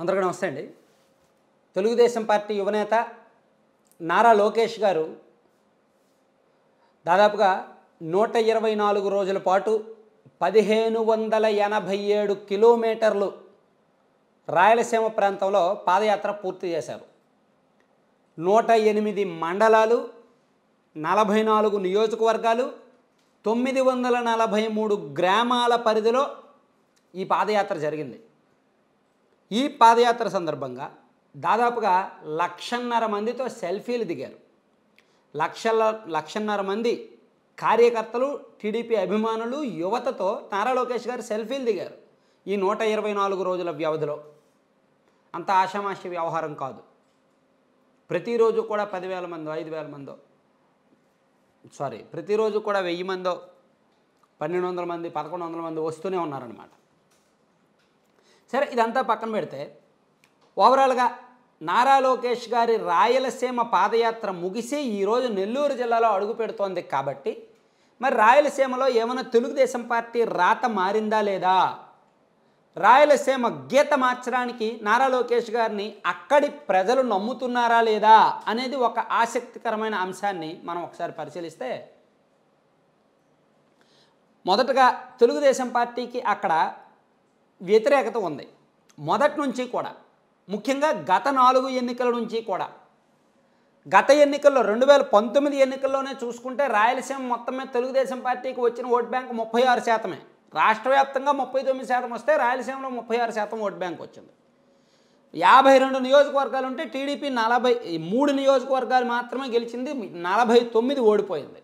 అందరికీ నమస్తే అండి తెలుగుదేశం పార్టీ యువనేత నారా లోకేష్ గారు దాదాపుగా నూట ఇరవై నాలుగు రోజుల పాటు పదిహేను వందల ఎనభై ఏడు కిలోమీటర్లు రాయలసీమ ప్రాంతంలో పాదయాత్ర పూర్తి చేశారు నూట ఎనిమిది మండలాలు నలభై నాలుగు నియోజకవర్గాలు తొమ్మిది వందల నలభై మూడు గ్రామాల పరిధిలో ఈ పాదయాత్ర జరిగింది ఈ పాదయాత్ర సందర్భంగా దాదాపుగా లక్షన్నర మందితో సెల్ఫీలు దిగారు లక్షల లక్షన్నర మంది కార్యకర్తలు టీడీపీ అభిమానులు యువతతో నారా లోకేష్ గారు సెల్ఫీలు దిగారు ఈ నూట ఇరవై నాలుగు రోజుల వ్యవధిలో అంత ఆషామాష వ్యవహారం కాదు ప్రతిరోజు కూడా పదివేల మందో ఐదు వేల మందో సారీ ప్రతిరోజు కూడా వెయ్యి మందో పన్నెండు వందల మంది పదకొండు వందల మంది వస్తూనే ఉన్నారనమాట సరే ఇదంతా పక్కన పెడితే ఓవరాల్గా నారా లోకేష్ గారి రాయలసీమ పాదయాత్ర ముగిసి ఈరోజు నెల్లూరు జిల్లాలో అడుగు పెడుతోంది కాబట్టి మరి రాయలసీమలో ఏమైనా తెలుగుదేశం పార్టీ రాత మారిందా లేదా రాయలసీమ గీత మార్చడానికి నారా లోకేష్ గారిని అక్కడి ప్రజలు నమ్ముతున్నారా లేదా అనేది ఒక ఆసక్తికరమైన అంశాన్ని మనం ఒకసారి పరిశీలిస్తే మొదటగా తెలుగుదేశం పార్టీకి అక్కడ వ్యతిరేకత ఉంది మొదటి నుంచి కూడా ముఖ్యంగా గత నాలుగు ఎన్నికల నుంచి కూడా గత ఎన్నికల్లో రెండు వేల పంతొమ్మిది ఎన్నికల్లోనే చూసుకుంటే రాయలసీమ మొత్తం మీద తెలుగుదేశం పార్టీకి వచ్చిన ఓట్ బ్యాంక్ ముప్పై ఆరు శాతమే రాష్ట్ర వ్యాప్తంగా ముప్పై తొమ్మిది శాతం వస్తే రాయలసీమలో ముప్పై ఆరు శాతం ఓట్ బ్యాంక్ వచ్చింది యాభై రెండు నియోజకవర్గాలు ఉంటే టీడీపీ నలభై మూడు నియోజకవర్గాలు మాత్రమే గెలిచింది నలభై తొమ్మిది ఓడిపోయింది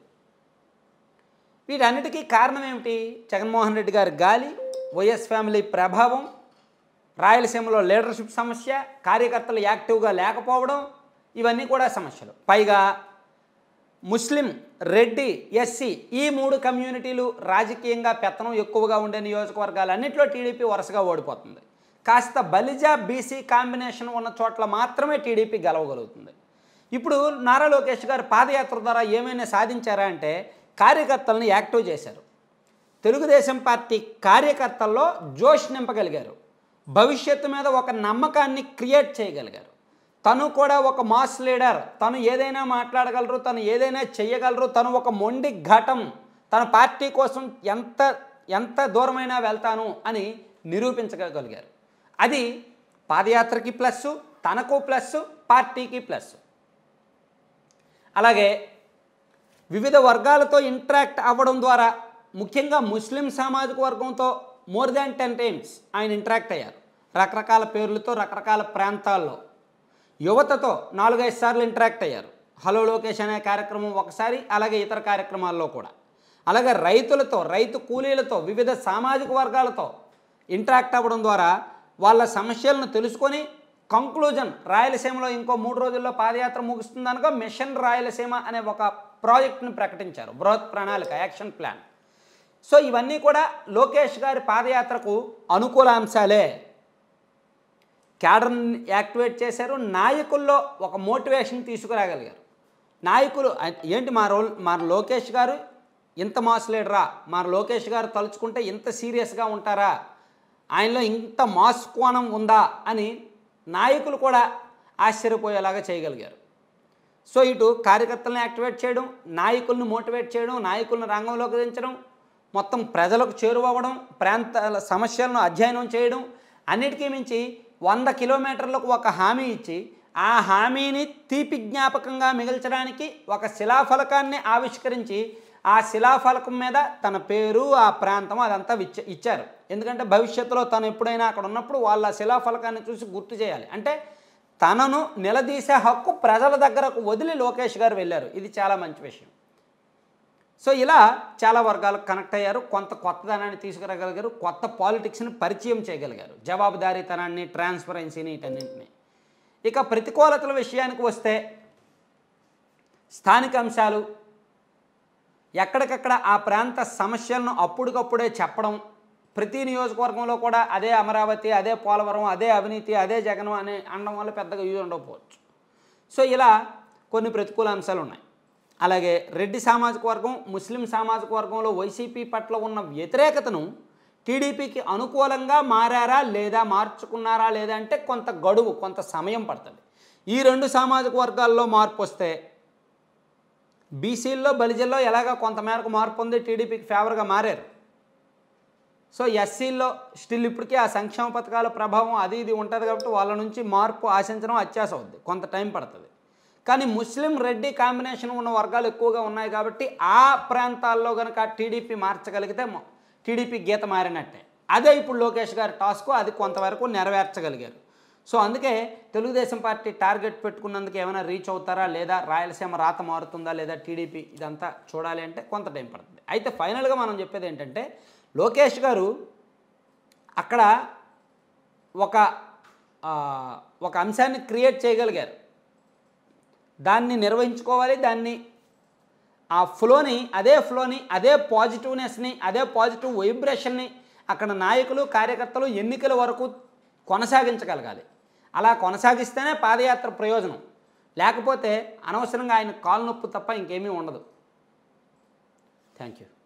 వీటన్నిటికీ కారణం ఏమిటి జగన్మోహన్ రెడ్డి గారి గాలి వైఎస్ ఫ్యామిలీ ప్రభావం రాయలసీమలో లీడర్షిప్ సమస్య కార్యకర్తలు యాక్టివ్గా లేకపోవడం ఇవన్నీ కూడా సమస్యలు పైగా ముస్లిం రెడ్డి ఎస్సీ ఈ మూడు కమ్యూనిటీలు రాజకీయంగా పెత్తనం ఎక్కువగా ఉండే నియోజకవర్గాలన్నింటిలో టీడీపీ వరుసగా ఓడిపోతుంది కాస్త బలిజా బీసీ కాంబినేషన్ ఉన్న చోట్ల మాత్రమే టీడీపీ గెలవగలుగుతుంది ఇప్పుడు నారా లోకేష్ గారు పాదయాత్ర ద్వారా ఏమైనా సాధించారా అంటే కార్యకర్తలను యాక్టివ్ చేశారు తెలుగుదేశం పార్టీ కార్యకర్తల్లో జోష్ నింపగలిగారు భవిష్యత్తు మీద ఒక నమ్మకాన్ని క్రియేట్ చేయగలిగారు తను కూడా ఒక మాస్ లీడర్ తను ఏదైనా మాట్లాడగలరు తను ఏదైనా చేయగలరు తను ఒక మొండి ఘటం తన పార్టీ కోసం ఎంత ఎంత దూరమైనా వెళ్తాను అని నిరూపించగలిగారు అది పాదయాత్రకి ప్లస్ తనకు ప్లస్ పార్టీకి ప్లస్ అలాగే వివిధ వర్గాలతో ఇంటరాక్ట్ అవ్వడం ద్వారా ముఖ్యంగా ముస్లిం సామాజిక వర్గంతో మోర్ దాన్ టెన్ టైమ్స్ ఆయన ఇంటరాక్ట్ అయ్యారు రకరకాల పేర్లతో రకరకాల ప్రాంతాల్లో యువతతో నాలుగైదు సార్లు ఇంటరాక్ట్ అయ్యారు హలో లోకేష్ అనే కార్యక్రమం ఒకసారి అలాగే ఇతర కార్యక్రమాల్లో కూడా అలాగే రైతులతో రైతు కూలీలతో వివిధ సామాజిక వర్గాలతో ఇంటరాక్ట్ అవ్వడం ద్వారా వాళ్ళ సమస్యలను తెలుసుకొని కంక్లూజన్ రాయలసీమలో ఇంకో మూడు రోజుల్లో పాదయాత్ర ముగుస్తుందనగా మిషన్ రాయలసీమ అనే ఒక ప్రాజెక్ట్ని ప్రకటించారు బృహత్ ప్రణాళిక యాక్షన్ ప్లాన్ సో ఇవన్నీ కూడా లోకేష్ గారి పాదయాత్రకు అనుకూల అంశాలే క్యాడర్ని యాక్టివేట్ చేశారు నాయకుల్లో ఒక మోటివేషన్ తీసుకురాగలిగారు నాయకులు ఏంటి మా రోల్ మా లోకేష్ గారు ఇంత మాస్ లీడరా మా లోకేష్ గారు తలుచుకుంటే ఇంత సీరియస్గా ఉంటారా ఆయనలో ఇంత మాస్ కోణం ఉందా అని నాయకులు కూడా ఆశ్చర్యపోయేలాగా చేయగలిగారు సో ఇటు కార్యకర్తలను యాక్టివేట్ చేయడం నాయకులను మోటివేట్ చేయడం నాయకులను రంగంలోకి దించడం మొత్తం ప్రజలకు చేరువవ్వడం ప్రాంతాల సమస్యలను అధ్యయనం చేయడం అన్నిటికీ మించి వంద కిలోమీటర్లకు ఒక హామీ ఇచ్చి ఆ హామీని తీపి జ్ఞాపకంగా మిగిల్చడానికి ఒక శిలాఫలకాన్ని ఆవిష్కరించి ఆ శిలాఫలకం మీద తన పేరు ఆ ప్రాంతం అదంతా ఇచ్చ ఇచ్చారు ఎందుకంటే భవిష్యత్తులో తను ఎప్పుడైనా అక్కడ ఉన్నప్పుడు వాళ్ళ శిలాఫలకాన్ని చూసి గుర్తు చేయాలి అంటే తనను నిలదీసే హక్కు ప్రజల దగ్గరకు వదిలి లోకేష్ గారు వెళ్ళారు ఇది చాలా మంచి విషయం సో ఇలా చాలా వర్గాలకు కనెక్ట్ అయ్యారు కొంత కొత్తదనాన్ని తీసుకురాగలిగారు కొత్త పాలిటిక్స్ని పరిచయం చేయగలిగారు జవాబుదారీతనాన్ని ట్రాన్స్పరెన్సీని వీటన్నింటిని ఇక ప్రతికూలతల విషయానికి వస్తే స్థానిక అంశాలు ఎక్కడికక్కడ ఆ ప్రాంత సమస్యలను అప్పటికప్పుడే చెప్పడం ప్రతి నియోజకవర్గంలో కూడా అదే అమరావతి అదే పోలవరం అదే అవినీతి అదే జగనం అనే అనడం వల్ల పెద్దగా యూజ్ ఉండకపోవచ్చు సో ఇలా కొన్ని ప్రతికూల అంశాలు ఉన్నాయి అలాగే రెడ్డి సామాజిక వర్గం ముస్లిం సామాజిక వర్గంలో వైసీపీ పట్ల ఉన్న వ్యతిరేకతను టీడీపీకి అనుకూలంగా మారారా లేదా మార్చుకున్నారా లేదా అంటే కొంత గడువు కొంత సమయం పడుతుంది ఈ రెండు సామాజిక వర్గాల్లో మార్పు వస్తే బీసీల్లో బలిజల్లో ఎలాగ కొంతమేరకు మార్పు ఉంది టీడీపీకి ఫేవర్గా మారారు సో ఎస్సీల్లో స్టిల్ ఇప్పటికే ఆ సంక్షేమ పథకాల ప్రభావం అది ఇది ఉంటుంది కాబట్టి వాళ్ళ నుంచి మార్పు ఆశించడం అత్యాసం అవుద్ది కొంత టైం పడుతుంది కానీ ముస్లిం రెడ్డి కాంబినేషన్ ఉన్న వర్గాలు ఎక్కువగా ఉన్నాయి కాబట్టి ఆ ప్రాంతాల్లో కనుక టీడీపీ మార్చగలిగితే టీడీపీ గీత మారినట్టే అదే ఇప్పుడు లోకేష్ గారి టాస్క్ అది కొంతవరకు నెరవేర్చగలిగారు సో అందుకే తెలుగుదేశం పార్టీ టార్గెట్ పెట్టుకున్నందుకు ఏమైనా రీచ్ అవుతారా లేదా రాయలసీమ రాత మారుతుందా లేదా టీడీపీ ఇదంతా చూడాలి అంటే కొంత టైం పడుతుంది అయితే ఫైనల్గా మనం చెప్పేది ఏంటంటే లోకేష్ గారు అక్కడ ఒక ఒక అంశాన్ని క్రియేట్ చేయగలిగారు దాన్ని నిర్వహించుకోవాలి దాన్ని ఆ ఫ్లోని అదే ఫ్లోని అదే పాజిటివ్నెస్ని అదే పాజిటివ్ వైబ్రేషన్ని అక్కడ నాయకులు కార్యకర్తలు ఎన్నికల వరకు కొనసాగించగలగాలి అలా కొనసాగిస్తేనే పాదయాత్ర ప్రయోజనం లేకపోతే అనవసరంగా ఆయన కాలు నొప్పు తప్ప ఇంకేమీ ఉండదు థ్యాంక్ యూ